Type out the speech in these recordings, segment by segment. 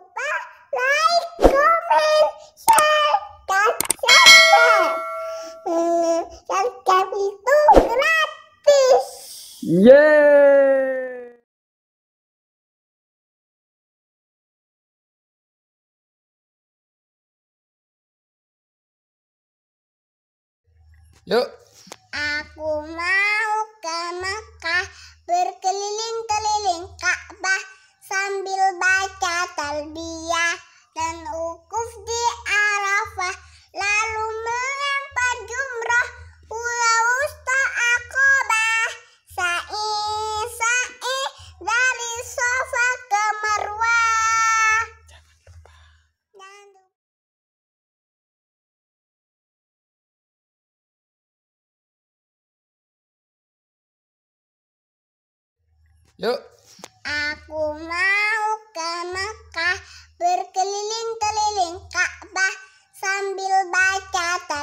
lupa like, comment, share, dan subscribe. Hmm, subscribe itu gratis. Yeay! Yuk. Aku mau. talbiyah dan ukuf di Arafah lalu melempar jumrah pulau Usta Akobah sa'i sa'i dari sofa ke Marwah dan Yuk. Aku mau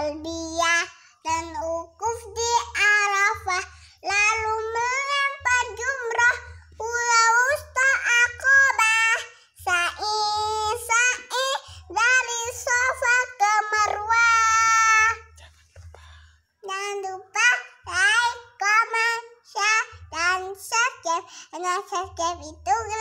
talbiyah dan ukuf di Arafah lalu melempar jumrah pulau Akobah sa'i sa'i dari sofa ke Marwah jangan lupa like, comment, share dan subscribe karena subscribe itu